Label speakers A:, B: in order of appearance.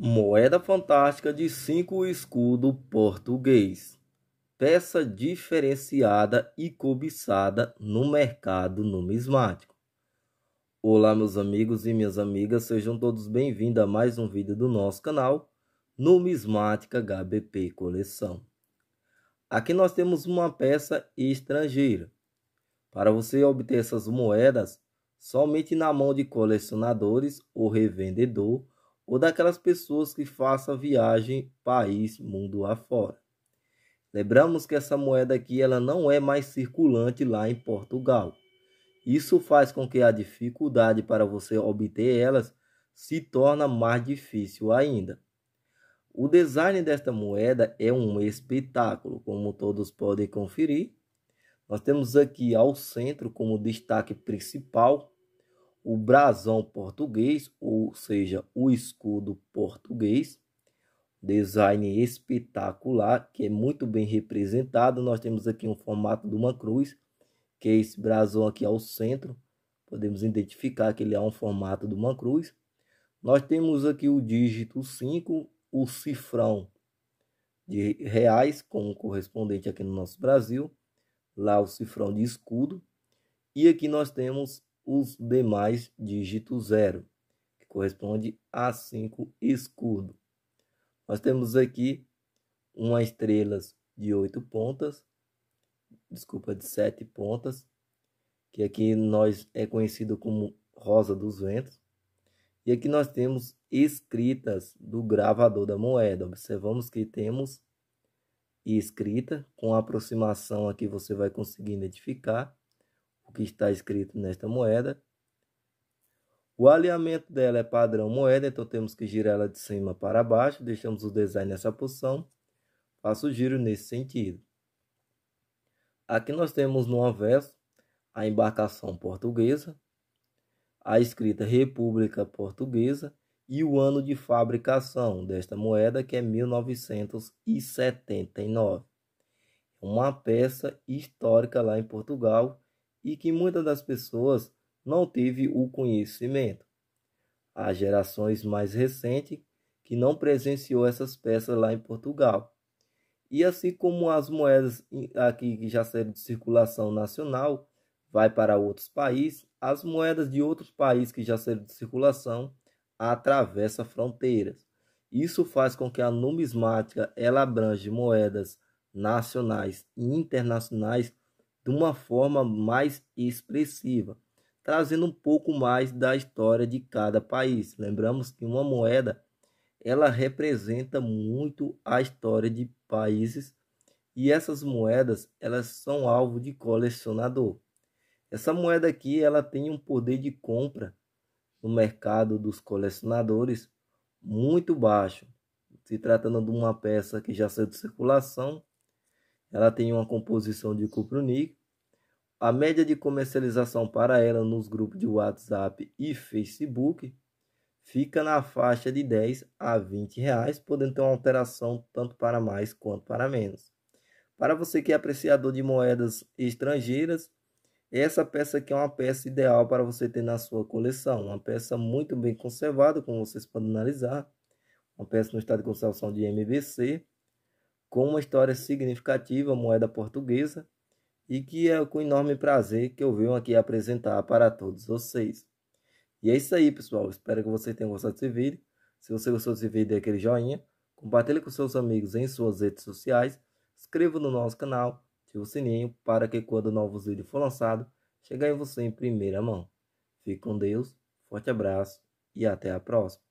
A: Moeda fantástica de cinco escudo português. Peça diferenciada e cobiçada no mercado numismático. Olá meus amigos e minhas amigas, sejam todos bem-vindos a mais um vídeo do nosso canal Numismática HBP Coleção. Aqui nós temos uma peça estrangeira. Para você obter essas moedas, somente na mão de colecionadores ou revendedor ou daquelas pessoas que façam viagem país, mundo afora. Lembramos que essa moeda aqui ela não é mais circulante lá em Portugal. Isso faz com que a dificuldade para você obter elas se torne mais difícil ainda. O design desta moeda é um espetáculo, como todos podem conferir. Nós temos aqui ao centro como destaque principal o brasão português, ou seja, o escudo português, design espetacular, que é muito bem representado. Nós temos aqui um formato de uma cruz, que é esse brasão aqui ao centro. Podemos identificar que ele é um formato de uma cruz. Nós temos aqui o dígito 5, o cifrão de reais, como correspondente aqui no nosso Brasil. Lá o cifrão de escudo. E aqui nós temos os demais dígitos zero, que corresponde a 5 escudo. Nós temos aqui uma estrela de oito pontas, desculpa, de sete pontas, que aqui nós é conhecido como rosa dos ventos. E aqui nós temos escritas do gravador da moeda. Observamos que temos escrita, com aproximação aqui você vai conseguir identificar que está escrito nesta moeda. O alinhamento dela é padrão moeda, então temos que girar ela de cima para baixo. Deixamos o design nessa posição. Faço o giro nesse sentido. Aqui nós temos no avesso a embarcação portuguesa, a escrita República Portuguesa e o ano de fabricação desta moeda, que é 1979. É uma peça histórica lá em Portugal e que muitas das pessoas não teve o conhecimento. Há gerações mais recentes que não presenciou essas peças lá em Portugal. E assim como as moedas aqui que já saíram de circulação nacional vai para outros países, as moedas de outros países que já saíram de circulação atravessa fronteiras. Isso faz com que a numismática ela abrange moedas nacionais e internacionais de uma forma mais expressiva, trazendo um pouco mais da história de cada país. Lembramos que uma moeda ela representa muito a história de países e essas moedas elas são alvo de colecionador. Essa moeda aqui ela tem um poder de compra no mercado dos colecionadores muito baixo. Se tratando de uma peça que já saiu de circulação, ela tem uma composição de cupro-níquel a média de comercialização para ela nos grupos de WhatsApp e Facebook fica na faixa de 10 a 20 reais, podendo ter uma alteração tanto para mais quanto para menos. Para você que é apreciador de moedas estrangeiras, essa peça aqui é uma peça ideal para você ter na sua coleção, uma peça muito bem conservada, como vocês podem analisar, uma peça no estado de conservação de MBC, com uma história significativa, moeda portuguesa, e que é com enorme prazer que eu venho aqui apresentar para todos vocês. E é isso aí, pessoal. Espero que vocês tenham gostado desse vídeo. Se você gostou desse vídeo, dê aquele joinha, compartilhe com seus amigos em suas redes sociais, inscreva no nosso canal, ative o sininho para que quando novos vídeos for lançado, chegue em você em primeira mão. Fique com Deus, forte abraço e até a próxima.